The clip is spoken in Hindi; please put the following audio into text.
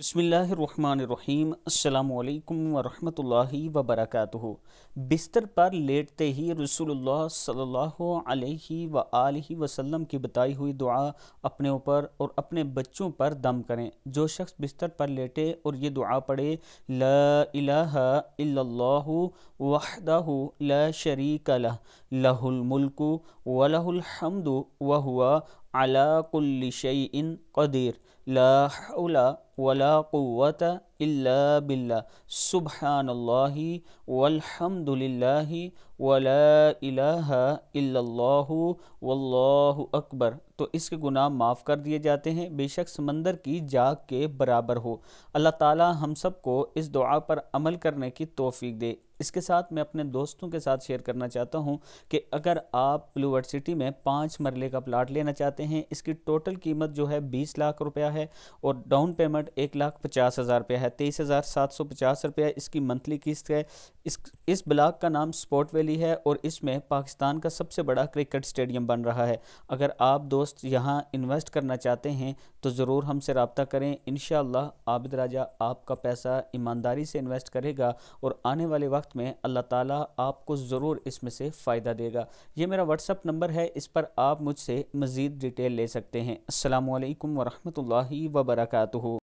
बसमीम् अल्लाम वरहमतुल्लाहि वबरकातुहु बिस्तर पर लेटते ही रसूलुल्लाह सल्लल्लाहु अलैहि व आलिहि वसल्लम की बताई हुई दुआ अपने ऊपर और अपने बच्चों पर दम करें जो शख्स बिस्तर पर लेटे और ये दुआ पढ़े ला इलाहा इल्लल्लाहु वहदहु ला शरीक लह लहुल मुल्कु व लहुल हम्दु व हुआ अला कुल्ली शैइन कदीर ला हौला ولا قوة إلا بالله سبحان الله والحمد لله वला वल्लाहु अकबर तो इसके गुनाह माफ़ कर दिए जाते हैं बेशक समंदर की जाग के बराबर हो अल्लाह ताला हम सबको इस दुआ पर अमल करने की तोफ़ी दे इसके साथ मैं अपने दोस्तों के साथ शेयर करना चाहता हूं कि अगर आप ब्लूवर्ड सिटी में पाँच मरले का प्लाट लेना चाहते हैं इसकी टोटल कीमत जो है बीस लाख रुपया है और डाउन पेमेंट एक लाख पचास हज़ार रुपया है तेईस हज़ार सात सौ पचास रुपया इसकी मंथली किस्त है इस इस ब्लाक का नाम स्पोर्ट ली है और इसमें पाकिस्तान का सबसे बड़ा क्रिकेट स्टेडियम बन रहा है अगर आप दोस्त यहाँ इन्वेस्ट करना चाहते हैं तो ज़रूर हमसे रबता करें इन आबिद राजा आपका पैसा ईमानदारी से इन्वेस्ट करेगा और आने वाले वक्त में अल्लाह ताला आपको ज़रूर इसमें से फ़ायदा देगा ये मेरा व्हाट्सअप नंबर है इस पर आप मुझसे मज़ीद डिटेल ले सकते हैं अल्लाम वरहमल वबरकू